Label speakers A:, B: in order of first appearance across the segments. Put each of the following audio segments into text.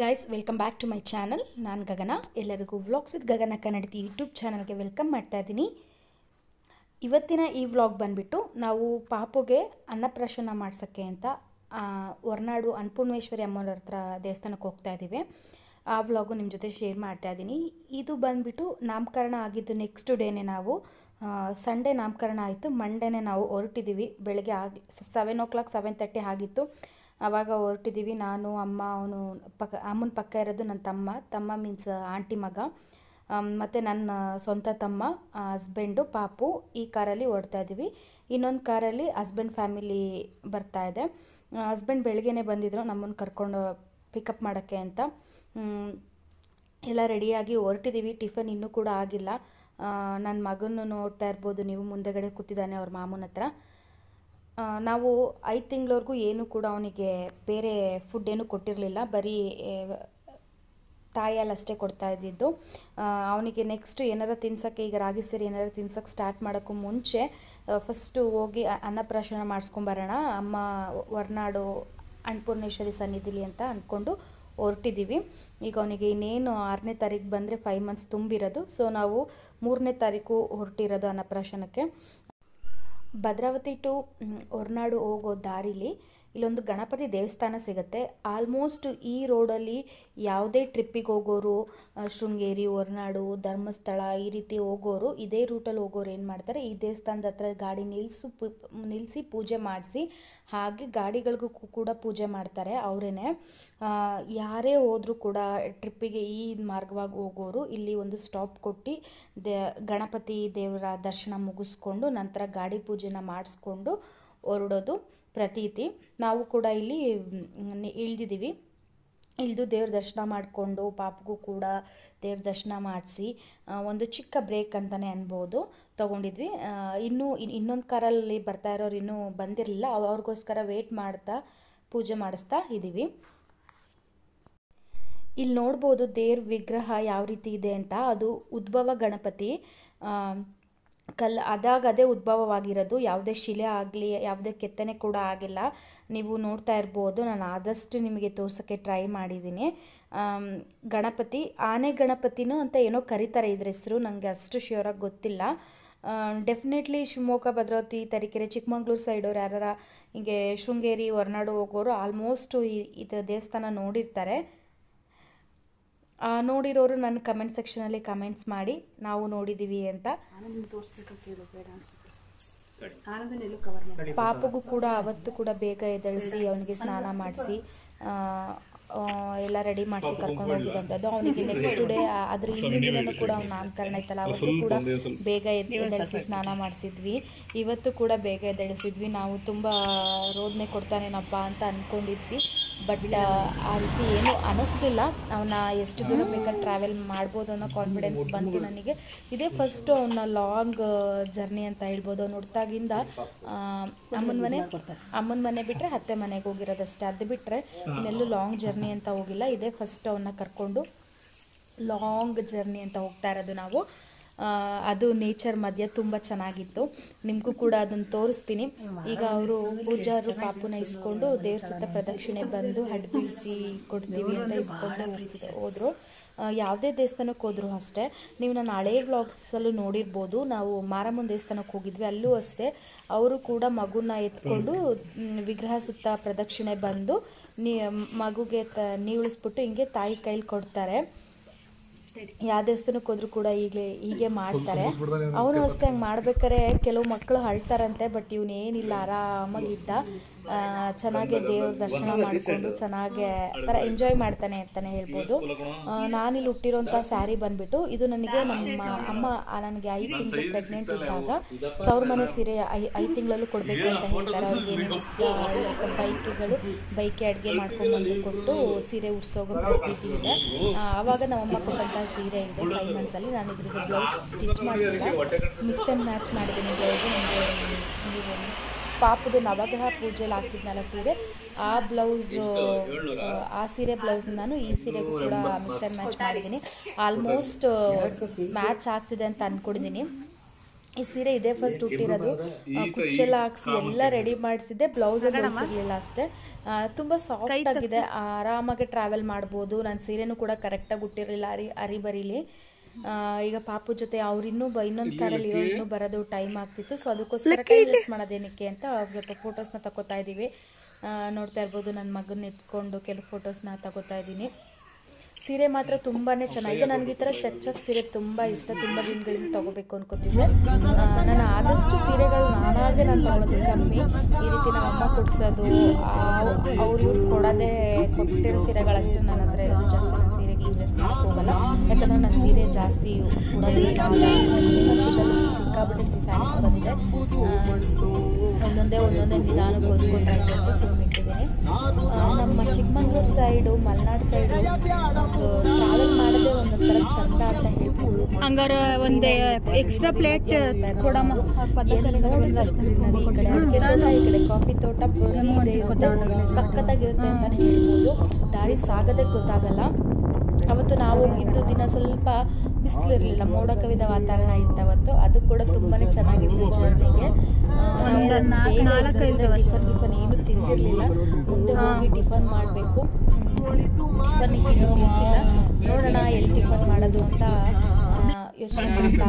A: guys guys welcome back to my channel ನಾನು ಗಗನ ಎಲ್ಲರಿಗೂ vlogs with Gagana ಕನ್ನಡತಿ ಯೂಟ್ಯೂಬ್ ಚಾನಲ್ಗೆ ವೆಲ್ಕಮ್ ಮಾಡ್ತಾ ಇದ್ದೀನಿ ಇವತ್ತಿನ ಈ ವ್ಲಾಗ್ ಬಂದುಬಿಟ್ಟು ನಾವು ಪಾಪುಗೆ ಅನ್ನಪ್ರಾಶನ ಮಾಡ್ಸೋಕ್ಕೆ ಅಂತ ಹೊರನಾಡು ಅನ್ನಪೂರ್ಣೇಶ್ವರಿ ಅಮ್ಮನವ್ರ ಹತ್ರ ದೇವಸ್ಥಾನಕ್ಕೆ ಹೋಗ್ತಾ ಇದ್ದೀವಿ ಆ ವ್ಲಾಗು ನಿಮ್ಮ ಜೊತೆ ಶೇರ್ ಮಾಡ್ತಾ ಇದ್ದೀನಿ ಇದು ಬಂದುಬಿಟ್ಟು ನಾಮಕರಣ ಆಗಿದ್ದು ನೆಕ್ಸ್ಟ್ ಡೇನೇ ನಾವು ಸಂಡೇ ನಾಮಕರಣ ಆಯಿತು ಮಂಡೇನೇ ನಾವು ಹೊರಟಿದ್ದೀವಿ ಬೆಳಗ್ಗೆ ಆಗಿ seven o'clock seven thirty ಆಗಿತ್ತು ಆವಾಗ ಹೊರ್ಟಿದ್ದೀವಿ ನಾನು ಅಮ್ಮ ಅವನು ಪಕ್ಕ ಅಮ್ಮನ ಪಕ್ಕ ಇರೋದು ನನ್ನ ತಮ್ಮ ತಮ್ಮ ಮೀನ್ಸ್ ಆಂಟಿ ಮಗ ಮತ್ತು ನನ್ನ ಸ್ವಂತ ತಮ್ಮ ಹಸ್ಬೆಂಡು ಪಾಪು ಈ ಕಾರಲ್ಲಿ ಓಡ್ತಾ ಇದ್ದೀವಿ ಇನ್ನೊಂದು ಕಾರಲ್ಲಿ ಹಸ್ಬೆಂಡ್ ಫ್ಯಾಮಿಲಿ ಬರ್ತಾ ಇದೆ ಹಸ್ಬೆಂಡ್ ಬೆಳಗ್ಗೆನೇ ಬಂದಿದ್ದರು ನಮ್ಮನ್ನು ಕರ್ಕೊಂಡು ಪಿಕಪ್ ಮಾಡೋಕ್ಕೆ ಅಂತ ಎಲ್ಲ ರೆಡಿಯಾಗಿ ಹೊರಟಿದ್ದೀವಿ ಟಿಫನ್ ಇನ್ನೂ ಕೂಡ ಆಗಿಲ್ಲ ನನ್ನ ಮಗನೂ ನೋಡ್ತಾ ಇರ್ಬೋದು ನೀವು ಮುಂದೆಗಡೆ ಕೂತಿದ್ದಾನೆ ಅವ್ರ ಮಾಮೂನ ಹತ್ರ ನಾವು ಐದು ತಿಂಗಳವರೆಗೂ ಏನು ಕೂಡ ಅವನಿಗೆ ಬೇರೆ ಫುಡ್ ಏನು ಕೊಟ್ಟಿರಲಿಲ್ಲ ಬರೀ ತಾಯಿ ಅಷ್ಟೇ ಕೊಡ್ತಾ ಇದ್ದಿದ್ದು ಅವನಿಗೆ ನೆಕ್ಸ್ಟ್ ಏನಾರ ತಿನ್ಸೋಕ್ಕೆ ಈಗ ರಾಗಿ ಸೇರಿ ಏನಾರ ತಿನ್ಸೋಕ್ಕೆ ಸ್ಟಾರ್ಟ್ ಮಾಡೋಕ್ಕೂ ಮುಂಚೆ ಫಸ್ಟು ಹೋಗಿ ಅನ್ನಪ್ರಾಶನ ಮಾಡಿಸ್ಕೊಂಬರೋಣ ಅಮ್ಮ ಹೊರ್ನಾಡು ಅನ್ನಪೂರ್ಣೇಶ್ವರಿ ಸನ್ನಿಧಿಲಿ ಅಂತ ಅಂದ್ಕೊಂಡು ಹೊರಟಿದ್ದೀವಿ ಈಗ ಅವನಿಗೆ ಇನ್ನೇನು ಆರನೇ ತಾರೀಕು ಬಂದರೆ ಫೈವ್ ಮಂತ್ಸ್ ತುಂಬಿರೋದು ಸೊ ನಾವು ಮೂರನೇ ತಾರೀಕು ಹೊರಟಿರೋದು ಅನ್ನಪ್ರಾಶನಕ್ಕೆ ಭದ್ರಾವತಿ ಟು ಹೊರನಾಡು ಹೋಗೋ ದಾರಿಲಿ ಇಲ್ಲೊಂದು ಗಣಪತಿ ದೇವಸ್ಥಾನ ಸಿಗುತ್ತೆ ಆಲ್ಮೋಸ್ಟ್ ಈ ರೋಡಲ್ಲಿ ಯಾವುದೇ ಟ್ರಿಪ್ಪಿಗೆ ಹೋಗೋರು ಶೃಂಗೇರಿ ಹೊರನಾಡು ಧರ್ಮಸ್ಥಳ ಈ ರೀತಿ ಹೋಗೋರು ಇದೇ ರೂಟಲ್ಲಿ ಹೋಗೋರು ಏನು ಮಾಡ್ತಾರೆ ಈ ದೇವಸ್ಥಾನದ ಹತ್ರ ಗಾಡಿ ನಿಲ್ಲಿಸು ನಿಲ್ಲಿಸಿ ಪೂಜೆ ಮಾಡಿಸಿ ಹಾಗೆ ಗಾಡಿಗಳಿಗೂ ಕೂಡ ಪೂಜೆ ಮಾಡ್ತಾರೆ ಅವರೇನೆ ಯಾರೇ ಹೋದರೂ ಕೂಡ ಟ್ರಿಪ್ಪಿಗೆ ಈ ಮಾರ್ಗವಾಗಿ ಹೋಗೋರು ಇಲ್ಲಿ ಒಂದು ಸ್ಟಾಪ್ ಕೊಟ್ಟು ದೇ ಗಣಪತಿ ದೇವರ ದರ್ಶನ ಮುಗಿಸ್ಕೊಂಡು ನಂತರ ಗಾಡಿ ಪೂಜೆನ ಮಾಡಿಸ್ಕೊಂಡು ಹೊರಡೋದು ಪ್ರತೀತಿ ನಾವು ಕೂಡ ಇಲ್ಲಿ ಇಳ್ದಿದ್ದೀವಿ ಇಳಿದು ದೇವ್ರ ದರ್ಶನ ಮಾಡಿಕೊಂಡು ಪಾಪಗೂ ಕೂಡ ದೇವ್ರ ದರ್ಶನ ಮಾಡಿಸಿ ಒಂದು ಚಿಕ್ಕ ಬ್ರೇಕ್ ಅಂತಲೇ ಅನ್ಬೋದು ತೊಗೊಂಡಿದ್ವಿ ಇನ್ನೂ ಇನ್ನೊಂದು ಕಾರಲ್ಲಿ ಬರ್ತಾ ಇರೋರು ಇನ್ನೂ ಬಂದಿರಲಿಲ್ಲ ಅವ್ರಿಗೋಸ್ಕರ ವೆಯ್ಟ್ ಮಾಡ್ತಾ ಪೂಜೆ ಮಾಡಿಸ್ತಾ ಇದ್ದೀವಿ ಇಲ್ಲಿ ನೋಡ್ಬೋದು ದೇವ್ರ ವಿಗ್ರಹ ಯಾವ ರೀತಿ ಇದೆ ಅಂತ ಅದು ಉದ್ಭವ ಗಣಪತಿ ಕಲ್ಲು ಅದಾಗದೇ ಉದ್ಭವವಾಗಿರೋದು ಯಾವುದೇ ಶಿಲೆ ಆಗಲಿ ಯಾವುದೇ ಕೆತ್ತನೆ ಕೂಡ ಆಗಿಲ್ಲ ನೀವು ನೋಡ್ತಾ ಇರ್ಬೋದು ನಾನು ಆದಷ್ಟು ನಿಮಗೆ ತೋರ್ಸೋಕ್ಕೆ ಟ್ರೈ ಮಾಡಿದ್ದೀನಿ ಗಣಪತಿ ಆನೆ ಗಣಪತಿನೂ ಅಂತ ಏನೋ ಕರೀತಾರೆ ಇದ್ರ ಹೆಸರು ನನಗೆ ಅಷ್ಟು ಶ್ಯೂರಾಗಿ ಗೊತ್ತಿಲ್ಲ ಡೆಫಿನೆಟ್ಲಿ ಶಿವಮೊಗ್ಗ ಭದ್ರಾವತಿ ತರೀಕೆರೆ ಚಿಕ್ಕಮಂಗ್ಳೂರು ಸೈಡವ್ರು ಯಾರಾರ ಹಿಂಗೆ ಶೃಂಗೇರಿ ಹೊರನಾಡು ಹೋಗೋರು ಆಲ್ಮೋಸ್ಟು ಈ ಇದು ದೇವಸ್ಥಾನ ನೋಡಿರ್ತಾರೆ ನೋಡಿರೋರು ನನ್ನ ಕಮೆಂಟ್ ಸೆಕ್ಷನಲ್ಲಿ ಕಮೆಂಟ್ಸ್ ಮಾಡಿ ನಾವು ನೋಡಿದ್ದೀವಿ ಅಂತ ಪಾಪಗೂ ಕೂಡ ಅವತ್ತು ಕೂಡ ಬೇಗ ಎದಳಿಸಿ ಅವನಿಗೆ ಸ್ನಾನ ಮಾಡಿಸಿ ಎಲ್ಲ ರೆಡಿ ಮಾಡಿಸಿ ಕರ್ಕೊಂಡು ಹೋಗಿದ್ದಂಥದ್ದು ಅವನಿಗೆ ನೆಕ್ಸ್ಟ್ ಡೇ ಅದ್ರ ಹಿಂದಿನ ಕೂಡ ಅವ್ನ ನಾಮಕರಣ ಇತ್ತಲ್ಲ ಅವತ್ತು ಕೂಡ ಬೇಗ ಎದ್ದೆಳಿಸಿ ಸ್ನಾನ ಮಾಡಿಸಿದ್ವಿ ಇವತ್ತು ಕೂಡ ಬೇಗ ಎದ್ದೇಳಿಸಿದ್ವಿ ನಾವು ತುಂಬ ರೋದನೆ ಕೊಡ್ತಾನೇನಪ್ಪ ಅಂತ ಅಂದ್ಕೊಂಡಿದ್ವಿ ಬಟ್ ಆ ರೀತಿ ಏನೂ ಅನ್ನಿಸ್ತಿಲ್ಲ ಅವನ ಎಷ್ಟು ದೂರ ಬೇಕಾದ್ರೆ ಟ್ರಾವೆಲ್ ಮಾಡ್ಬೋದು ಅನ್ನೋ ಕಾನ್ಫಿಡೆನ್ಸ್ ಬಂತು ನನಗೆ ಇದೇ ಫಸ್ಟು ಅವನ ಲಾಂಗ್ ಜರ್ನಿ ಅಂತ ಹೇಳ್ಬೋದು ಅವ್ನು ಹುಡ್ತಾಗಿಂದ ಅಮ್ಮನ ಮನೆ ಅಮ್ಮನ ಮನೆ ಬಿಟ್ಟರೆ ಅತ್ತೆ ಮನೆಗೆ ಹೋಗಿರೋದಷ್ಟೇ ಅದು ಬಿಟ್ಟರೆ ಇನ್ನೆಲ್ಲೂ ಲಾಂಗ್ ಜರ್ನಿ ಜರ್ನಿ ಅಂತ ಹೋಗಿಲ್ಲ ಇದೇ ಫಸ್ಟ್ ಅವನ್ನ ಕರ್ಕೊಂಡು ಲಾಂಗ್ ಜರ್ನಿ ಅಂತ ಹೋಗ್ತಾ ಇರೋದು ನಾವು ಅದು ನೇಚರ್ ಮಧ್ಯ ತುಂಬ ಚೆನ್ನಾಗಿತ್ತು ನಿಮಗೂ ಕೂಡ ಅದನ್ನು ತೋರಿಸ್ತೀನಿ ಈಗ ಅವರು ಪೂಜಾರು ಪಾಪುನ ಇಸ್ಕೊಂಡು ದೇವ್ರ ಸುತ್ತ ಪ್ರದಕ್ಷಿಣೆ ಬಂದು ಹಡ್ಬೀಜಿ ಕೊಡ್ತೀವಿ ಅಂತ ಇಸ್ಕೊಂಡು ಹೋದ್ರು ಯಾವುದೇ ದೇವಸ್ಥಾನಕ್ಕೆ ಹೋದ್ರು ಅಷ್ಟೇ ನೀವು ನಾನು ಹಳೇ ವ್ಲಾಗ್ಸಲ್ಲೂ ನೋಡಿರ್ಬೋದು ನಾವು ಮಾರಮ್ಮನ ದೇವಸ್ಥಾನಕ್ಕೆ ಹೋಗಿದ್ವಿ ಅಲ್ಲೂ ಅಷ್ಟೇ ಅವರು ಕೂಡ ಮಗುನ ಎತ್ಕೊಂಡು ವಿಗ್ರಹ ಸುತ್ತ ಪ್ರದಕ್ಷಿಣೆ ಬಂದು ನೀ ಮಗುಗೆ ತ ನೀವುಳಿಸ್ಬಿಟ್ಟು ಹಿಂಗೆ ತಾಯಿ ಕೈಲಿ ಕೊಡ್ತಾರೆ ಯಾವ ದೇವಸ್ಥಾನಕ್ಕೆ ಹೋದ್ರು ಕೂಡ ಈಗಲೇ ಹೀಗೆ ಮಾಡ್ತಾರೆ ಅವನು ಅಷ್ಟೇ ಹಂಗೆ ಮಾಡ್ಬೇಕಾರೆ ಕೆಲವು ಮಕ್ಕಳು ಅಳ್ತಾರಂತೆ ಬಟ್ ಇವನೇನಿಲ್ಲ ಆರಾಮಾಗಿದ್ದ ಚೆನ್ನಾಗೆ ದೇವ್ರ ದರ್ಶನ ಮಾಡಿಕೊಂಡು ಚೆನ್ನಾಗೆ ಥರ ಎಂಜಾಯ್ ಮಾಡ್ತಾನೆ ಅಂತಾನೆ ಹೇಳ್ಬೋದು ನಾನಿಲ್ಲಿ ಹುಟ್ಟಿರೋಂಥ ಸ್ಯಾರಿ ಬಂದ್ಬಿಟ್ಟು ಇದು ನನಗೆ ನಮ್ಮ ಅಮ್ಮ ನನಗೆ ಐದು ತಿಂಗಳು ಪ್ರೆಗ್ನೆಂಟ್ ಇದ್ದಾಗ ತವ್ರ ಮನೆ ಸೀರೆ ಐ ಐದು ತಿಂಗಳಲ್ಲೂ ಕೊಡ್ಬೇಕು ಅಂತ ಹೇಳ್ತಾರೆ ಅವ್ರಿಗೆ ಇಷ್ಟ ಬೈಕ್ಗಳು ಬೈಕೆ ಅಡುಗೆ ಮಾಡ್ಕೊಂಡು ಬಂದು ಕೊಟ್ಟು ಸೀರೆ ಉಡ್ಸೋಗೋ ಅವಾಗ ಇದೆ ಆವಾಗ ನಮ್ಮಮ್ಮ ಕೊಟ್ಟಂಥ ಸೀರೆ ಇದೆ ಫೈವ್ ಮಂತ್ಸಲ್ಲಿ ನಾನು ಇದ್ರಿಗೆ ಬ್ಲೌಸ್ ಸ್ಟಿಚ್ ಮಾಡಿಸಿಲ್ಲ ಮಿಕ್ಸ್ ಆ್ಯಂಡ್ ಮ್ಯಾಚ್ ಮಾಡಿದ್ದೀನಿ ಬ್ಲೌಸು ನನಗೆ ಪಾಪದ ನವಗ್ರಹ ಪೂಜೆಲಿ ಹಾಕಿದ್ನಲ್ಲ ಸೀರೆ ಆ ಬ್ಲೌಸ್ ಆ ಸೀರೆ ಬ್ಲೌಸ್ನ ನಾನು ಈ ಸೀರೆಗೂ ಕೂಡ ಮಿಕ್ಸ್ ಆ್ಯಂಡ್ ಮ್ಯಾಚ್ ಮಾಡಿದ್ದೀನಿ ಆಲ್ಮೋಸ್ಟ್ ಮ್ಯಾಚ್ ಆಗ್ತಿದೆ ಅಂತ ಅಂದ್ಕೊಂಡಿದ್ದೀನಿ ಈ ಸೀರೆ ಇದೆ ಫಸ್ಟ್ ಹುಟ್ಟಿರೋದು ಕುಚ್ಚೆಲ್ಲ ಹಾಕ್ಸಿ ಎಲ್ಲ ರೆಡಿ ಮಾಡಿಸಿದ್ದೆ ಬ್ಲೌಸ್ ಸಿಗಲಿಲ್ಲ ಅಷ್ಟೇ ತುಂಬ ಸಾಫ್ಟ್ ಆಗಿದೆ ಆರಾಮಾಗಿ ಟ್ರಾವೆಲ್ ಮಾಡ್ಬೋದು ನಾನು ಸೀರೆನೂ ಕೂಡ ಕರೆಕ್ಟಾಗಿ ಹುಟ್ಟಿರಲಿಲ್ಲ ಅರಿ ಅರಿ ಬರೀಲಿ ಈಗ ಪಾಪು ಜೊತೆ ಅವ್ರಿನ್ನೂ ಬ ಇನ್ನೊಂದು ಥರಲ್ಲಿ ಇನ್ನೂ ಬರೋದು ಟೈಮ್ ಆಗ್ತಿತ್ತು ಸೊ ಅದಕ್ಕೋಸ್ಕರ ಮಾಡೋದೇನಕ್ಕೆ ಅಂತ ಜೊತೆ ಫೋಟೋಸ್ನ ತಗೋತಾ ಇದ್ದೀವಿ ನೋಡ್ತಾ ಇರ್ಬೋದು ನನ್ನ ಮಗನ ಎತ್ಕೊಂಡು ಕೆಲವು ಫೋಟೋಸ್ನ ತಗೋತಾ ಇದ್ದೀನಿ ಸೀರೆ ಮಾತ್ರ ತುಂಬಾ ಚೆನ್ನಾಗಿದೆ ನನಗೆ ಈ ಥರ ಚಕ್ ಸೀರೆ ತುಂಬ ಇಷ್ಟ ತುಂಬ ದಿನಗಳಿಂದ ತೊಗೋಬೇಕು ಅನ್ಕೋತಿದ್ದೆ ನಾನು ಆದಷ್ಟು ಸೀರೆಗಳು ನಾನಾಗೆ ನಾನು ತೊಗೊಳೋದು ಕಮ್ಮಿ ಈ ರೀತಿ ನಮ್ಮಮ್ಮ ಕೊಡಿಸೋದು ಅವ್ರು ಇವ್ರು ಕೊಡೋದೇ ಕೊಟ್ಟಿರೋ ಸೀರೆಗಳಷ್ಟೇ ನನ್ನ ಹತ್ರ ಇರೋದು ಜಾಸ್ತಿ ನನ್ನ ಸೀರೆಗೆ ಇನ್ವೆಸ್ಟ್ ಮಾಡೋಕ್ಕೆ ಹೋಗಲ್ಲ ಯಾಕಂದರೆ ನನ್ನ ಸೀರೆ ಜಾಸ್ತಿ ಉಡೋದು ಸಿಕ್ಕಾಬಿಟ್ಟು ಸ್ಯಾರೀಸ್ ಬಂದಿದೆ ಒಂದೊಂದೇ ಒಂದೊಂದೇ ನಿಧಾನಕ್ಕೆ ಹೋಲಿಸ್ಕೊಂಡ್ರೆ ಅಂತ ಸುಮ್ಮನಿಟ್ಟಿದ್ದೀನಿ ನಮ್ಮ Chikmagalur side Malenadu side travel ಮಾಡೋದೇ ಒಂದೊಂಥರ ಚಂದ ಅಂತ ಹೇಳ್ಬೋದು ಹಂಗಾರೆ ಒಂದೇ ಎಕ್ಸ್ಟ್ರಾ ಪ್ಲೇಟ್ ಕೊಡಮ್ಮ ಈ ಕಡೆ ತೋಟ ಈ ಕಡೆ ಕಾಫಿ ತೋಟ ಬರೀ ಇದೆ ಸಖತ್ತಾಗಿರುತ್ತೆ ಅಂತಲೇ ಹೇಳ್ಬೋದು ದಾರಿ ಸಾಗೋದಕ್ಕೆ ಗೊತ್ತಾಗಲ್ಲ ಅವತ್ತು ನಾವು ಇತ್ತು ದಿನ ಸ್ವಲ್ಪ ಬಿಸಿಲಿರಲಿಲ್ಲ ಮೋಡ ಕವಿದ ವಾತಾವರಣ ಇತ್ತು ಅವತ್ತು ಅದು ಕೂಡ ತುಂಬಾ ಚೆನ್ನಾಗಿತ್ತು ಜರ್ನಿಗೆ ಟಿಫನ್ ಟಿಫನ್ ಏನೂ ತಿಂತಿರಲಿಲ್ಲ ಮುಂದೆ ಹೋಗಿ ಟಿಫನ್ ಮಾಡಬೇಕು ಟಿಫನ್ ಇನ್ನೂ ನಿಲ್ಸಿಲ್ಲ ನೋಡೋಣ ಎಲ್ಲಿ ಟಿಫನ್ ಮಾಡೋದು ಅಂತ ಯೋಚನೆ ಮಾಡ್ತಾ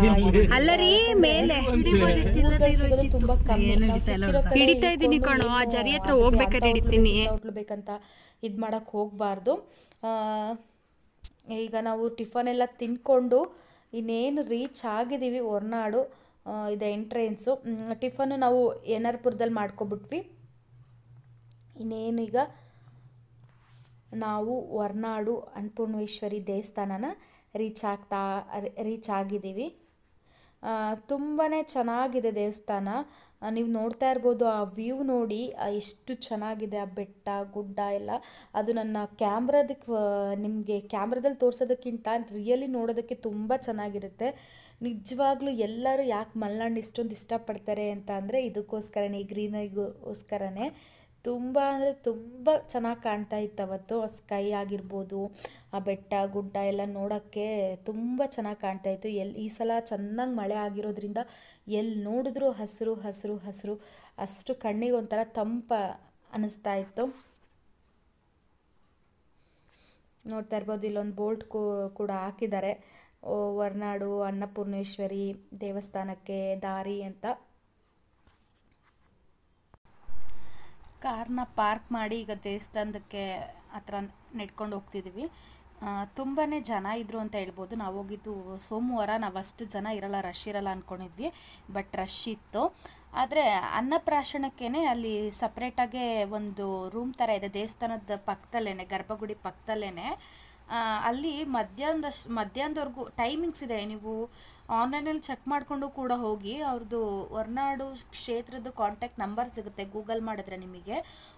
A: ಅಲ್ಲರಿ ಮೇಲೆ ತುಂಬಾ ಕಮ್ಮಿ ಹಿಡಿತಾ ಇದ್ದೀನಿ ಕಣೋ ಆ ಜರಿ ಹತ್ರ ಹೋಗ್ಬೇಕಾದ್ರೆ ಹಿಡಿತೀನಿ ಬೇಕಂತ ಇದ್ ಮಾಡಕ್ಕೆ ಹೋಗ್ಬಾರ್ದು ಈಗ ನಾವು ಟಿಫನ್ ಎಲ್ಲ ತಿಂದ್ಕೊಂಡು ಇನ್ನೇನು ರೀಚ್ ಆಗಿದ್ದೀವಿ ಹೊರ್ನಾಡು ಇದು ಎಂಟ್ರೆನ್ಸು ಟಿಫನ್ನು ನಾವು ಎನರ್ಪುರದಲ್ಲಿ ಮಾಡ್ಕೊಬಿಟ್ವಿ ಇನ್ನೇನು ಈಗ ನಾವು ಹೊರ್ನಾಡು ಅನ್ನಪೂರ್ಣೇಶ್ವರಿ ದೇವಸ್ಥಾನನ ರೀಚ್ ಆಗ್ತಾ ರೀಚ್ ಆಗಿದ್ದೀವಿ ತುಂಬಾ ಚೆನ್ನಾಗಿದೆ ದೇವಸ್ಥಾನ ನೀವು ನೋಡ್ತಾ ಇರ್ಬೋದು ಆ ವ್ಯೂ ನೋಡಿ ಎಷ್ಟು ಚೆನ್ನಾಗಿದೆ ಆ ಬೆಟ್ಟ ಗುಡ್ಡ ಎಲ್ಲ ಅದು ನನ್ನ ಕ್ಯಾಮ್ರಾದಕ್ಕೆ ನಿಮಗೆ ಕ್ಯಾಮ್ರಾದಲ್ಲಿ ತೋರಿಸೋದಕ್ಕಿಂತ ರಿಯಲಿ ನೋಡೋದಕ್ಕೆ ತುಂಬ ಚೆನ್ನಾಗಿರುತ್ತೆ ನಿಜವಾಗ್ಲೂ ಎಲ್ಲರೂ ಯಾಕೆ ಮಲ್ನಾಡು ಇಷ್ಟೊಂದು ಇಷ್ಟಪಡ್ತಾರೆ ಅಂತ ಅಂದರೆ ಇದಕ್ಕೋಸ್ಕರನೇ ಈ ಗ್ರೀನರಿಗೋಸ್ಕರನೇ ತುಂಬ ಅಂದರೆ ತುಂಬ ಚೆನ್ನಾಗಿ ಕಾಣ್ತಾ ಇತ್ತು ಅವತ್ತು ಸ್ಕೈ ಆಗಿರ್ಬೋದು ಆ ಬೆಟ್ಟ ಗುಡ್ಡ ಎಲ್ಲ ನೋಡೋಕ್ಕೆ ತುಂಬ ಚೆನ್ನಾಗಿ ಕಾಣ್ತಾ ಇತ್ತು ಎಲ್ಲಿ ಈ ಸಲ ಚೆನ್ನಾಗಿ ಮಳೆ ಆಗಿರೋದ್ರಿಂದ ಎಲ್ಲಿ ನೋಡಿದ್ರೂ ಹಸಿರು ಹಸಿರು ಹಸಿರು ಅಷ್ಟು ಕಣ್ಣಿಗೆ ಒಂಥರ ತಂಪ ಅನ್ನಿಸ್ತಾ ಇತ್ತು ನೋಡ್ತಾ ಇರ್ಬೋದು ಇಲ್ಲೊಂದು ಬೋಲ್ಟ್ ಕೂಡ ಹಾಕಿದ್ದಾರೆ ಹೊರ್ನಾಡು ಅನ್ನಪೂರ್ಣೇಶ್ವರಿ ದೇವಸ್ಥಾನಕ್ಕೆ ದಾರಿ ಅಂತ ಕಾರ್ನ ಪಾರ್ಕ್ ಮಾಡಿ ಈಗ ದೇವಸ್ಥಾನಕ್ಕೆ ಹತ್ರ ನೆಡ್ಕೊಂಡು ಹೋಗ್ತಿದ್ದೀವಿ ತುಂಬಾ ಜನ ಇದ್ದರು ಅಂತ ಹೇಳ್ಬೋದು ನಾವು ಹೋಗಿದ್ದು ಸೋಮವಾರ ನಾವು ಅಷ್ಟು ಜನ ಇರಲ್ಲ ರಶ್ ಇರಲ್ಲ ಅಂದ್ಕೊಂಡಿದ್ವಿ ಬಟ್ ರಶ್ ಇತ್ತು ಆದರೆ ಅನ್ನಪ್ರಾಶನಕ್ಕೇ ಅಲ್ಲಿ ಸಪ್ರೇಟಾಗೇ ಒಂದು ರೂಮ್ ಥರ ಇದೆ ದೇವಸ್ಥಾನದ ಪಕ್ಕದಲ್ಲೇ ಗರ್ಭಗುಡಿ ಪಕ್ಕದಲ್ಲೇ ಅಲ್ಲಿ ಮಧ್ಯಾಹ್ನದಷ್ಟು ಮಧ್ಯಾಹ್ನದವರೆಗೂ ಟೈಮಿಂಗ್ಸ್ ಇದೆ ನೀವು ಆನ್ಲೈನಲ್ಲಿ ಚೆಕ್ ಮಾಡಿಕೊಂಡು ಕೂಡ ಹೋಗಿ ಅವ್ರದ್ದು ಹೊರನಾಡು ಕ್ಷೇತ್ರದ ಕಾಂಟ್ಯಾಕ್ಟ್ ನಂಬರ್ ಸಿಗುತ್ತೆ ಗೂಗಲ್ ಮಾಡಿದ್ರೆ ನಿಮಗೆ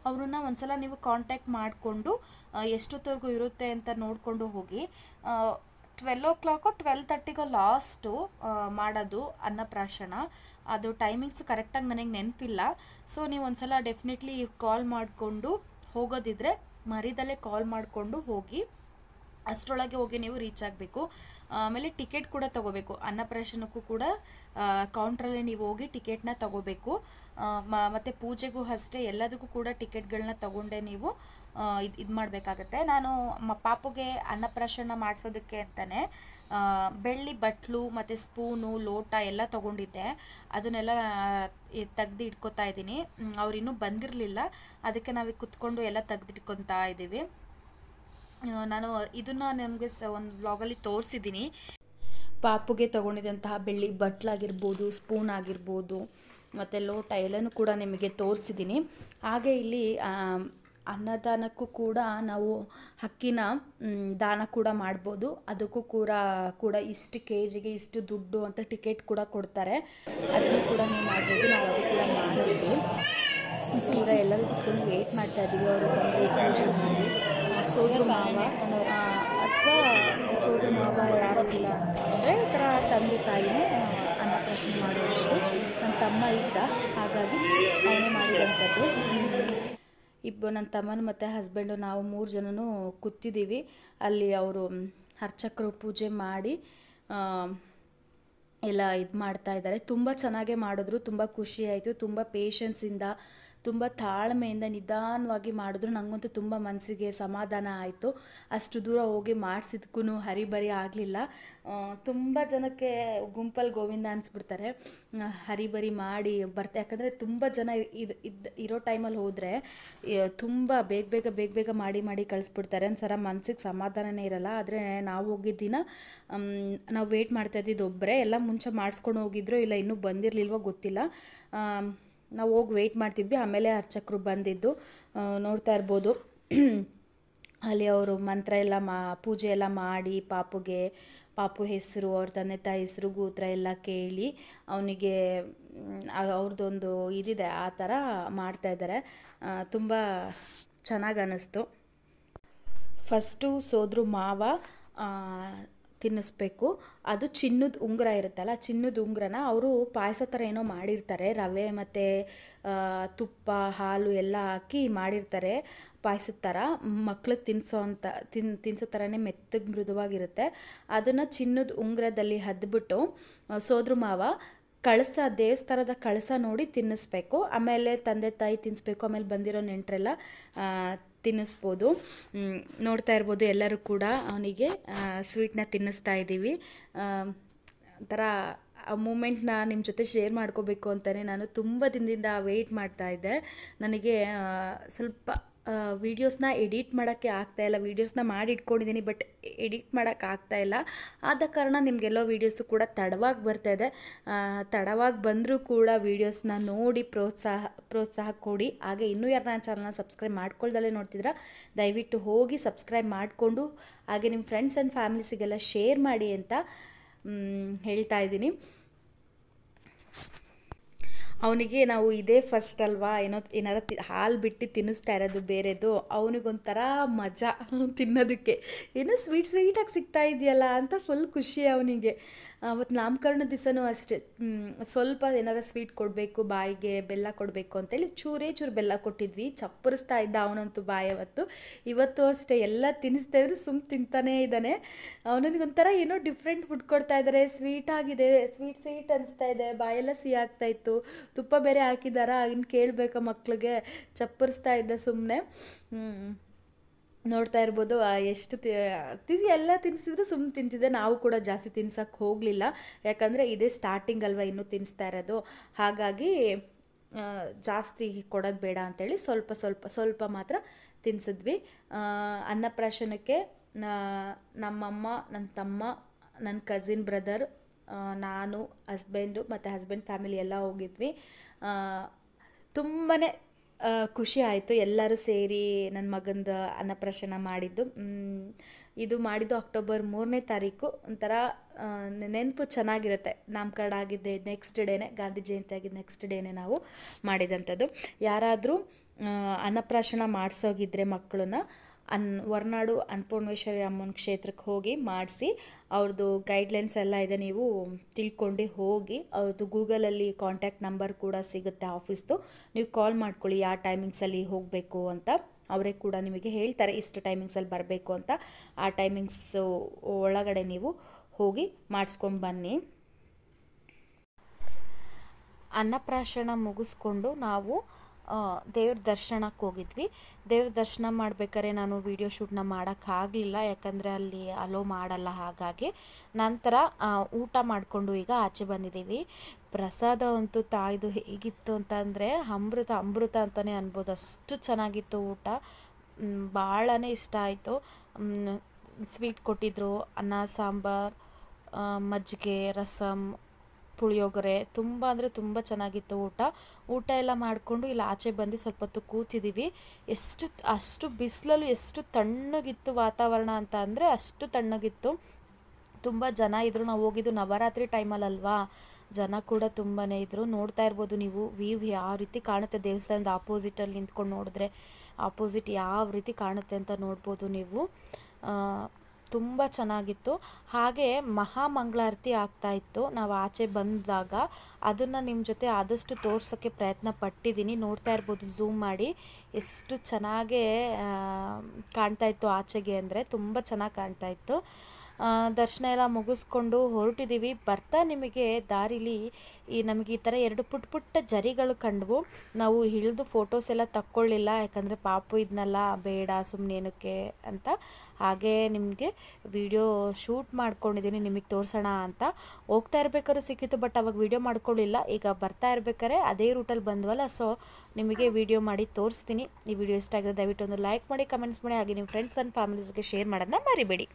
A: ಅವ್ರನ್ನ ಒಂದ್ಸಲ ನೀವು ಕಾಂಟ್ಯಾಕ್ಟ್ ಮಾಡಿಕೊಂಡು ಎಷ್ಟೊತ್ತವರೆಗೂ ಇರುತ್ತೆ ಅಂತ ನೋಡಿಕೊಂಡು ಹೋಗಿ ಟ್ವೆಲ್ ಓ ಕ್ಲಾಕು ಟ್ವೆಲ್ ತರ್ಟಿಗೋ ಲಾಸ್ಟು ಮಾಡೋದು ಅನ್ನಪ್ರಾಶನ ಅದು ಟೈಮಿಂಗ್ಸ್ ಕರೆಕ್ಟಾಗಿ ನನಗೆ ನೆನಪಿಲ್ಲ ಸೊ ನೀವು ಒಂದು ಸಲ ಡೆಫಿನೆಟ್ಲಿ ಕಾಲ್ ಮಾಡಿಕೊಂಡು ಹೋಗೋದಿದ್ರೆ ಮರಿದಲ್ಲೇ ಕಾಲ್ ಮಾಡಿಕೊಂಡು ಹೋಗಿ ಅಷ್ಟರೊಳಗೆ ಹೋಗಿ ನೀವು ರೀಚ್ ಆಗಬೇಕು ಆಮೇಲೆ ಟಿಕೆಟ್ ಕೂಡ ತಗೋಬೇಕು ಅನ್ನಪ್ರಾಶನಕ್ಕೂ ಕೂಡ ಕೌಂಟ್ರಲ್ಲೇ ನೀವು ಹೋಗಿ ಟಿಕೆಟ್ನ ತಗೋಬೇಕು ಮತ್ತು ಪೂಜೆಗೂ ಅಷ್ಟೇ ಎಲ್ಲದಕ್ಕೂ ಕೂಡ ಟಿಕೆಟ್ಗಳನ್ನ ತಗೊಂಡೆ ನೀವು ಇದು ಇದು ಮಾಡಬೇಕಾಗತ್ತೆ ನಾನು ಪಾಪುಗೆ ಅನ್ನಪ್ರಾಶನ ಮಾಡಿಸೋದಕ್ಕೆ ಅಂತಲೇ ಬೆಳ್ಳಿ ಬಟ್ಲು ಮತ್ತು ಸ್ಪೂನು ಲೋಟ ಎಲ್ಲ ತೊಗೊಂಡಿದ್ದೆ ಅದನ್ನೆಲ್ಲ ತೆಗ್ದು ಇಟ್ಕೊತಾ ಇದ್ದೀನಿ ಅವ್ರು ಇನ್ನೂ ಬಂದಿರಲಿಲ್ಲ ಅದಕ್ಕೆ ನಾವು ಕುತ್ಕೊಂಡು ಎಲ್ಲ ತೆಗ್ದಿಟ್ಕೊತಾ ಇದ್ದೀವಿ ನಾನು ಇದನ್ನು ನಿಮಗೆ ಸ ಒಂದು ಬ್ಲಾಗಲ್ಲಿ ತೋರಿಸಿದ್ದೀನಿ ಪಾಪುಗೆ ತೊಗೊಂಡಿದ್ದಂತಹ ಬೆಳ್ಳಿ ಬಟ್ಲಾಗಿರ್ಬೋದು ಸ್ಪೂನ್ ಆಗಿರ್ಬೋದು ಮತ್ತು ಲೋಟ ಎಲ್ಲನೂ ಕೂಡ ನಿಮಗೆ ತೋರಿಸಿದ್ದೀನಿ ಹಾಗೆ ಇಲ್ಲಿ ಅನ್ನದಾನಕ್ಕೂ ಕೂಡ ನಾವು ಹಕ್ಕಿನ ದಾನ ಕೂಡ ಮಾಡ್ಬೋದು ಅದಕ್ಕೂ ಕೂಡ ಕೂಡ ಇಷ್ಟು ಕೆ ಜಿಗೆ ಇಷ್ಟು ದುಡ್ಡು ಅಂತ ಟಿಕೆಟ್ ಕೂಡ ಕೊಡ್ತಾರೆ ಅದನ್ನು ಕೂಡ ನೀವು ಮಾಡ್ಬೋದು ನಾವು ಅದು ಕೂಡ ಮಾಡಿದ್ವಿ ಕೂಡ ಎಲ್ಲರೂ ಕೂತ್ಕೊಂಡು ವೆಯ್ಟ್ ಮಾಡ್ತಾ ಇದ್ದೀವಿ ಅವರು ಬಂದು ಮಾಡಿ ಸೋದರ ಮಾವ ಅಥವಾ ಸೋದರ ಮಾವ ಯಾರೂ ಇಲ್ಲ ಅಂದರೆ ಈ ಥರ ತಂದೆ ತಾಯಿನೇ ಅನ್ನಪ್ರಾಶನ ಮಾಡಿರೋದು ನನ್ನ ತಮ್ಮ ಇದ್ದ ಹಾಗಾಗಿ ಅವನೇ ಮಾಡಿದಂಥದ್ದು ಇಬ್ಬ ನನ್ನ ತಮ್ಮನ ಮತ್ತು ಹಸ್ಬೆಂಡು ನಾವು ಮೂರು ಜನನು ಕೂತಿದ್ದೀವಿ ಅಲ್ಲಿ ಅವರು ಅರ್ಚಕರು ಪೂಜೆ ಮಾಡಿ ಎಲ್ಲ ಇದು ಮಾಡ್ತಾ ಇದ್ದಾರೆ ತುಂಬ ಚೆನ್ನಾಗೇ ಮಾಡಿದ್ರು ತುಂಬ ಖುಷಿ ಆಯಿತು ತುಂಬ ಪೇಷನ್ಸಿಂದ ತುಂಬ ತಾಳ್ಮೆಯಿಂದ ನಿಧಾನವಾಗಿ ಮಾಡಿದ್ರು ನನಗಂತೂ ತುಂಬ ಮನಸ್ಸಿಗೆ ಸಮಾಧಾನ ಆಯಿತು ಅಷ್ಟು ದೂರ ಹೋಗಿ ಮಾಡಿಸಿದ್ಕೂ ಹರಿಬರಿ ಆಗಲಿಲ್ಲ ತುಂಬ ಜನಕ್ಕೆ ಗುಂಪಲ್ಲಿ ಗೋವಿಂದ ಅನ್ಸ್ಬಿಡ್ತಾರೆ ಹರಿಬರಿ ಮಾಡಿ ಬರ್ತೆ ಯಾಕಂದರೆ ತುಂಬ ಜನ ಇದು ಇದ್ದ ಇರೋ ಟೈಮಲ್ಲಿ ಹೋದರೆ ತುಂಬ ಬೇಗ ಬೇಗ ಬೇಗ ಬೇಗ ಮಾಡಿ ಮಾಡಿ ಕಳಿಸ್ಬಿಡ್ತಾರೆ ಒಂದ್ಸಲ ಮನಸ್ಸಿಗೆ ಸಮಾಧಾನನೇ ಇರಲ್ಲ ಆದರೆ ನಾವು ಹೋಗಿದ್ದ ದಿನ ನಾವು ವೆಯ್ಟ್ ಮಾಡ್ತಾ ಇದ್ದಿದ್ದು ಒಬ್ಬರೇ ಎಲ್ಲ ಮುಂಚೆ ಮಾಡಿಸ್ಕೊಂಡು ಹೋಗಿದ್ರು ಇಲ್ಲ ಇನ್ನೂ ಬಂದಿರಲಿಲ್ವೋ ಗೊತ್ತಿಲ್ಲ ನಾವು ಹೋಗಿ ವೆಯ್ಟ್ ಮಾಡ್ತಿದ್ವಿ ಆಮೇಲೆ ಅರ್ಚಕರು ಬಂದಿದ್ದು ನೋಡ್ತಾ ಇರ್ಬೋದು ಅಲ್ಲಿ ಅವರು ಮಂತ್ರ ಎಲ್ಲ ಮಾ ಪೂಜೆ ಎಲ್ಲ ಮಾಡಿ ಪಾಪುಗೆ ಪಾಪು ಹೆಸರು ಅವ್ರ ತಂದೆ ತಾಯಿ ಹೆಸರು ಗೂತ್ರ ಎಲ್ಲ ಕೇಳಿ ಅವನಿಗೆ ಅವ್ರದ್ದೊಂದು ಇದಿದೆ ಆ ಥರ ಮಾಡ್ತಾಯಿದ್ದಾರೆ ತುಂಬ ಚೆನ್ನಾಗಿ ಅನ್ನಿಸ್ತು ಫಸ್ಟು ಸೋದರು ಮಾವ ತಿನ್ನಿಸ್ಬೇಕು ಅದು ಚಿನ್ನದ ಉಂಗುರ ಇರುತ್ತಲ್ಲ ಚಿನ್ನದ ಉಂಗುರನ ಅವರು ಪಾಯಸ ಥರ ಏನೋ ಮಾಡಿರ್ತಾರೆ ರವೆ ಮತ್ತು ತುಪ್ಪ ಹಾಲು ಎಲ್ಲ ಹಾಕಿ ಮಾಡಿರ್ತಾರೆ ಪಾಯಸದ ಥರ ಮಕ್ಳಿಗೆ ತಿನ್ನಿಸೋ ಅಂತ ತಿನ್ ತಿನ್ಸೋ ಥರನೇ ಮೆತ್ತಗೆ ಮೃದುವಾಗಿರುತ್ತೆ ಅದನ್ನು ಚಿನ್ನದ ಉಂಗುರದಲ್ಲಿ ಹದ್ಬಿಟ್ಟು ಸೋದ್ರ ಮಾವ ಕಳಸ ದೇವಸ್ಥಾನದ ಕಳಸ ನೋಡಿ ತಿನ್ನಿಸ್ಬೇಕು ಆಮೇಲೆ ತಂದೆ ತಾಯಿ ತಿನ್ನಿಸ್ಬೇಕು ಆಮೇಲೆ ಬಂದಿರೋ ನೆಂಟರೆಲ್ಲ ತಿನ್ನಿಸ್ಬೋದು ನೋಡ್ತಾ ಇರ್ಬೋದು ಎಲ್ಲರೂ ಕೂಡ ಅವನಿಗೆ ಸ್ವೀಟ್ನ ತಿನ್ನಿಸ್ತಾ ಇದ್ದೀವಿ ಒಂಥರ ಆ ಮೂಮೆಂಟ್ನ ನಿಮ್ಮ ಜೊತೆ ಶೇರ್ ಮಾಡ್ಕೋಬೇಕು ಅಂತಲೇ ನಾನು ತುಂಬ ದಿನದಿಂದ ವೆಯ್ಟ್ ಮಾಡ್ತಾ ಇದ್ದೆ ನನಗೆ ಸ್ವಲ್ಪ ವೀಡಿಯೋಸ್ನ ಎಡಿಟ್ ಮಾಡೋಕ್ಕೆ ಇಲ್ಲ ವೀಡಿಯೋಸ್ನ ಮಾಡಿ ಇಟ್ಕೊಂಡಿದ್ದೀನಿ ಬಟ್ ಎಡಿಟ್ ಮಾಡೋಕ್ಕೆ ಇಲ್ಲ ಆದ ಕಾರಣ ನಿಮಗೆಲ್ಲೋ ವೀಡಿಯೋಸು ಕೂಡ ತಡವಾಗಿ ಬರ್ತಾ ಇದೆ ತಡವಾಗಿ ಬಂದರೂ ಕೂಡ ವೀಡಿಯೋಸ್ನ ನೋಡಿ ಪ್ರೋತ್ಸಾಹ ಪ್ರೋತ್ಸಾಹ ಕೊಡಿ ಹಾಗೆ ಇನ್ನೂ ಯಾರು ನನ್ನ ಚಾನಲ್ನ ಸಬ್ಸ್ಕ್ರೈಬ್ ಮಾಡ್ಕೊಳ್ದಲ್ಲೇ ನೋಡ್ತಿದ್ರ ದಯವಿಟ್ಟು ಹೋಗಿ ಸಬ್ಸ್ಕ್ರೈಬ್ ಮಾಡಿಕೊಂಡು ಹಾಗೆ ನಿಮ್ಮ ಫ್ರೆಂಡ್ಸ್ ಆ್ಯಂಡ್ ಫ್ಯಾಮಿಲೀಸಿಗೆಲ್ಲ ಶೇರ್ ಮಾಡಿ ಅಂತ ಹೇಳ್ತಾ ಇದ್ದೀನಿ ಅವನಿಗೆ ನಾವು ಇದೇ ಫಸ್ಟ್ ಅಲ್ವಾ ಏನೋ ಏನಾರ ಹಾಲು ಬಿಟ್ಟು ತಿನ್ನಿಸ್ತಾ ಇರೋದು ಬೇರೆದು ಅವನಿಗೊಂಥರ ಮಜಾ ತಿನ್ನೋದಕ್ಕೆ ಏನೋ ಸ್ವೀಟ್ ಸ್ವೀಟಾಗಿ ಸಿಗ್ತಾ ಇದೆಯಲ್ಲ ಅಂತ ಫುಲ್ ಖುಷಿ ಅವನಿಗೆ ಅವತ್ತು ನಾಮಕರಣ ದಿವಸನೂ ಅಷ್ಟೇ ಸ್ವಲ್ಪ ಏನಾರ ಸ್ವೀಟ್ ಕೊಡಬೇಕು ಬಾಯಿಗೆ ಬೆಲ್ಲ ಕೊಡಬೇಕು ಅಂತೇಳಿ ಚೂರೇ ಚೂರು ಬೆಲ್ಲ ಕೊಟ್ಟಿದ್ವಿ ಚಪ್ಪರಿಸ್ತಾ ಇದ್ದ ಅವನಂತೂ ಬಾಯಿ ಅವತ್ತು ಇವತ್ತು ಅಷ್ಟೇ ಎಲ್ಲ ತಿನ್ನಿಸ್ತಾ ಇದ್ರು ಸುಮ್ಮ ತಿಂತಾನೇ ಇದ್ದಾನೆ ಒಂಥರ ಏನೋ ಡಿಫ್ರೆಂಟ್ ಫುಡ್ ಕೊಡ್ತಾ ಇದ್ದಾರೆ ಸ್ವೀಟ್ ಆಗಿದೆ ಸ್ವೀಟ್ ಸ್ವೀಟ್ ಅನಿಸ್ತಾ ಇದೆ ಬಾಯೆಲ್ಲ ಸಿಹಿ ಆಗ್ತಾ ಇತ್ತು ತುಪ್ಪ ಬೇರೆ ಹಾಕಿದಾರಾ ಇನ್ನು ಕೇಳಬೇಕು ಮಕ್ಳಿಗೆ ಚಪ್ಪರಿಸ್ತಾ ಇದ್ದೆ ಸುಮ್ಮನೆ ನೋಡ್ತಾ ಇರ್ಬೋದು ಎಷ್ಟು ತಿ ಎಲ್ಲ ತಿನ್ನಿಸಿದ್ರು ಸುಮ್ಮನೆ ತಿಂತಿದ್ದೆ ನಾವು ಕೂಡ ಜಾಸ್ತಿ ತಿನ್ಸೋಕ್ಕೆ ಹೋಗಲಿಲ್ಲ ಯಾಕಂದರೆ ಇದೇ ಸ್ಟಾರ್ಟಿಂಗ್ ಅಲ್ವಾ ಇನ್ನೂ ತಿನ್ನಿಸ್ತಾ ಇರೋದು ಹಾಗಾಗಿ ಜಾಸ್ತಿ ಕೊಡೋದು ಬೇಡ ಅಂತೇಳಿ ಸ್ವಲ್ಪ ಸ್ವಲ್ಪ ಸ್ವಲ್ಪ ಮಾತ್ರ ತಿನ್ಸಿದ್ವಿ ಅನ್ನಪ್ರಾಶನಕ್ಕೆ ನಮ್ಮಮ್ಮ ನನ್ನ ತಮ್ಮ ನನ್ನ ಕಸಿನ್ ಬ್ರದರ್ ನಾನು ಹಸ್ಬೆಂಡು ಮತ್ತು ಹಸ್ಬೆಂಡ್ ಫ್ಯಾಮಿಲಿ ಎಲ್ಲ ಹೋಗಿದ್ವಿ ತುಂಬಾ ಖುಷಿ ಆಯಿತು ಎಲ್ಲರೂ ಸೇರಿ ನನ್ನ ಮಗಂದು ಅನ್ನಪ್ರಾಶನ ಮಾಡಿದ್ದು ಇದು ಮಾಡಿದ್ದು ಅಕ್ಟೋಬರ್ ಮೂರನೇ ತಾರೀಕು ಒಂಥರ ನೆನಪು ಚೆನ್ನಾಗಿರುತ್ತೆ ನಾಮಕರಣ ಆಗಿದ್ದೆ ನೆಕ್ಸ್ಟ್ ಡೇನೆ ಗಾಂಧಿ ಜಯಂತಿ ಆಗಿದ್ದು ನೆಕ್ಸ್ಟ್ ಡೇನೆ ನಾವು ಮಾಡಿದಂಥದ್ದು ಯಾರಾದರೂ ಅನ್ನಪ್ರಾಶನ ಮಾಡಿಸೋಗಿದ್ರೆ ಮಕ್ಕಳನ್ನ ಅನ್ ಹೊರನಾಡು ಅನ್ನಪೂರ್ಣೇಶ್ವರಿ ಅಮ್ಮನ ಕ್ಷೇತ್ರಕ್ಕೆ ಹೋಗಿ ಮಾಡಿಸಿ ಅವ್ರದ್ದು ಗೈಡ್ಲೈನ್ಸ್ ಎಲ್ಲ ಇದೆ ನೀವು ತಿಳ್ಕೊಂಡು ಹೋಗಿ ಅವ್ರದ್ದು ಗೂಗಲಲ್ಲಿ ಕಾಂಟ್ಯಾಕ್ಟ್ ನಂಬರ್ ಕೂಡ ಸಿಗುತ್ತೆ ಆಫೀಸ್ದು ನೀವು ಕಾಲ್ ಮಾಡ್ಕೊಳ್ಳಿ ಯಾವ ಟೈಮಿಂಗ್ಸಲ್ಲಿ ಹೋಗಬೇಕು ಅಂತ ಅವರೇ ಕೂಡ ನಿಮಗೆ ಹೇಳ್ತಾರೆ ಇಷ್ಟು ಟೈಮಿಂಗ್ಸಲ್ಲಿ ಬರಬೇಕು ಅಂತ ಆ ಟೈಮಿಂಗ್ಸ್ ಒಳಗಡೆ ನೀವು ಹೋಗಿ ಮಾಡಿಸ್ಕೊಂಡು ಬನ್ನಿ ಅನ್ನಪ್ರಾಶನ ಮುಗಿಸ್ಕೊಂಡು ನಾವು ದೇವ್ರ ದರ್ಶನಕ್ಕೆ ಹೋಗಿದ್ವಿ ದೇವ್ರ ದರ್ಶನ ಮಾಡ್ಬೇಕಾದ್ರೆ ನಾನು ವೀಡಿಯೋ ಶೂಟ್ನ ಮಾಡೋಕ್ಕಾಗಲಿಲ್ಲ ಯಾಕಂದರೆ ಅಲ್ಲಿ ಅಲೋ ಮಾಡಲ್ಲ ಹಾಗಾಗಿ ನಂತರ ಊಟ ಮಾಡಿಕೊಂಡು ಈಗ ಆಚೆ ಬಂದಿದ್ದೀವಿ ಪ್ರಸಾದ ಅಂತೂ ತಾಯಿದು ಹೇಗಿತ್ತು ಅಂತಂದರೆ ಅಮೃತ ಅಮೃತ ಅಂತಲೇ ಅನ್ಬೋದು ಅಷ್ಟು ಚೆನ್ನಾಗಿತ್ತು ಊಟ ಭಾಳ ಇಷ್ಟ ಆಯಿತು ಸ್ವೀಟ್ ಕೊಟ್ಟಿದ್ರು ಅನ್ನ ಸಾಂಬಾರ್ ಮಜ್ಜಿಗೆ ರಸಮ್ ಪುಳಿಯೋಗರೆ ತುಂಬ ಅಂದರೆ ತುಂಬ ಚೆನ್ನಾಗಿತ್ತು ಊಟ ಊಟ ಎಲ್ಲ ಮಾಡಿಕೊಂಡು ಇಲ್ಲಿ ಆಚೆ ಬಂದು ಸ್ವಲ್ಪ ಹೊತ್ತು ಕೂತಿದ್ದೀವಿ ಎಷ್ಟು ಅಷ್ಟು ಬಿಸಿಲಲ್ಲೂ ಎಷ್ಟು ತಣ್ಣಗಿತ್ತು ವಾತಾವರಣ ಅಂತ ಅಂದರೆ ಅಷ್ಟು ತಣ್ಣಗಿತ್ತು ತುಂಬ ಜನ ಇದ್ದರು ನಾವು ಹೋಗಿದ್ದು ನವರಾತ್ರಿ ಟೈಮಲ್ಲಲ್ವಾ ಜನ ಕೂಡ ತುಂಬಾ ಇದ್ದರು ನೋಡ್ತಾ ಇರ್ಬೋದು ನೀವು ವ್ಯೂ ಯಾವ ರೀತಿ ಕಾಣುತ್ತೆ ದೇವಸ್ಥಾನದ ಆಪೋಸಿಟಲ್ಲಿ ನಿಂತ್ಕೊಂಡು ನೋಡಿದ್ರೆ ಆಪೋಸಿಟ್ ಯಾವ ರೀತಿ ಕಾಣುತ್ತೆ ಅಂತ ನೋಡ್ಬೋದು ನೀವು ತುಂಬ ಚೆನ್ನಾಗಿತ್ತು ಹಾಗೆ ಮಹಾಮಂಗಳಾರತಿ ಆಗ್ತಾ ಇತ್ತು ನಾವು ಆಚೆ ಬಂದಾಗ ಅದನ್ನು ನಿಮ್ಮ ಜೊತೆ ಆದಷ್ಟು ತೋರ್ಸೋಕ್ಕೆ ಪ್ರಯತ್ನ ಪಟ್ಟಿದ್ದೀನಿ ನೋಡ್ತಾ ಇರ್ಬೋದು ಝೂಮ್ ಮಾಡಿ ಎಷ್ಟು ಚೆನ್ನಾಗೇ ಕಾಣ್ತಾ ಇತ್ತು ಆಚೆಗೆ ಅಂದರೆ ತುಂಬ ಚೆನ್ನಾಗಿ ಕಾಣ್ತಾ ಇತ್ತು ದರ್ಶನ ಎಲ್ಲ ಮುಗಿಸ್ಕೊಂಡು ಹೊರಟಿದ್ದೀವಿ ಬರ್ತಾ ನಿಮಗೆ ದಾರಿಲಿ ಈ ನಮಗೆ ಈ ಥರ ಎರಡು ಪುಟ್ಟ ಪುಟ್ಟ ಜರಿಗಳು ಕಂಡವು ನಾವು ಇಳಿದು ಫೋಟೋಸ್ ಎಲ್ಲ ತಕ್ಕೊಳ್ಳಿಲ್ಲ ಯಾಕಂದರೆ ಪಾಪು ಇದನ್ನೆಲ್ಲ ಬೇಡ ಸುಮ್ಮನೆ ಏನಕ್ಕೆ ಅಂತ ಹಾಗೇ ನಿಮಗೆ ವಿಡಿಯೋ ಶೂಟ್ ಮಾಡ್ಕೊಂಡಿದ್ದೀನಿ ನಿಮಗೆ ತೋರಿಸೋಣ ಅಂತ ಹೋಗ್ತಾ ಇರ್ಬೇಕಾದ್ರೂ ಸಿಕ್ಕಿತ್ತು ಬಟ್ ಅವಾಗ ವಿಡಿಯೋ ಮಾಡ್ಕೊಳ್ಳಿಲ್ಲ ಈಗ ಬರ್ತಾ ಇರ್ಬೇಕಾರೆ ಅದೇ ರೂಟಲ್ಲಿ ಬಂದ್ವಲ್ಲ ಸೊ ನಿಮಗೆ ವಿಡಿಯೋ ಮಾಡಿ ತೋರಿಸ್ತೀನಿ ಈ ವಿಡಿಯೋ ಇಷ್ಟ ಆಗಿದೆ ದಯವಿಟ್ಟು ಒಂದು ಲೈಕ್ ಮಾಡಿ ಕಮೆಂಟ್ಸ್ ಮಾಡಿ ಹಾಗೆ ನಿಮ್ಮ ಫ್ರೆಂಡ್ಸ್ ಆ್ಯಂಡ್ ಫ್ಯಾಮಿಲೀಸ್ಗೆ ಶೇರ್ ಮಾಡೋದನ್ನ ಮರಿಬೇಡಿ